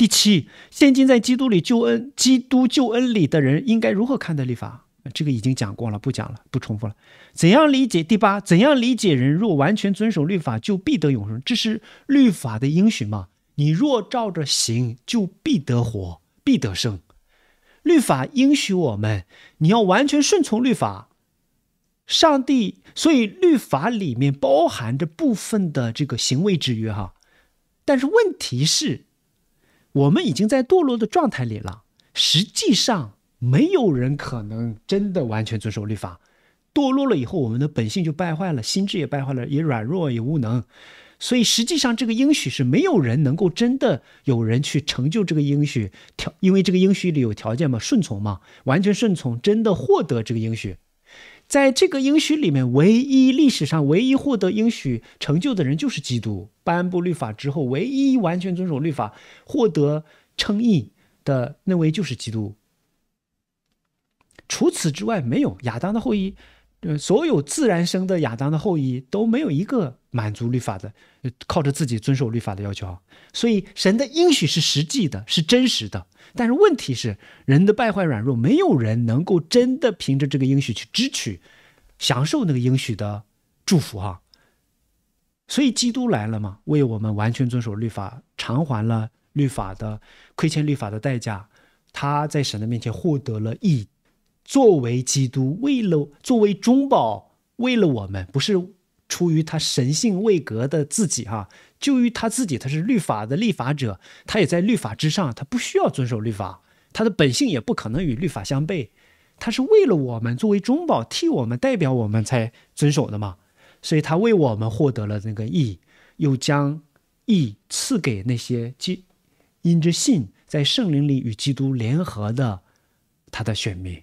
第七，现今在基督里救恩，基督救恩里的人应该如何看待律法？这个已经讲过了，不讲了，不重复了。怎样理解？第八，怎样理解？人若完全遵守律法，就必得永生。这是律法的应许嘛？你若照着行，就必得活，必得生。律法应许我们，你要完全顺从律法。上帝，所以律法里面包含着部分的这个行为制约哈。但是问题是。我们已经在堕落的状态里了。实际上，没有人可能真的完全遵守律法。堕落了以后，我们的本性就败坏了，心智也败坏了，也软弱，也无能。所以，实际上这个应许是没有人能够真的有人去成就这个应许条，因为这个应许里有条件嘛，顺从嘛，完全顺从，真的获得这个应许。在这个应许里面，唯一历史上唯一获得应许成就的人就是基督。颁布律法之后，唯一完全遵守律法、获得称义的那位就是基督。除此之外，没有亚当的后裔。对，所有自然生的亚当的后裔都没有一个满足律法的，靠着自己遵守律法的要求啊。所以神的应许是实际的，是真实的。但是问题是人的败坏软弱，没有人能够真的凭着这个应许去支取、享受那个应许的祝福哈。所以基督来了嘛，为我们完全遵守律法，偿还了律法的亏欠，律法的代价。他在神的面前获得了义。作为基督，为了作为中保，为了我们，不是出于他神性未格的自己哈，就于他自己，他是律法的立法者，他也在律法之上，他不需要遵守律法，他的本性也不可能与律法相悖，他是为了我们作为中保，替我们代表我们才遵守的嘛，所以他为我们获得了那个义，又将义赐给那些基因之信在圣灵里与基督联合的他的选民。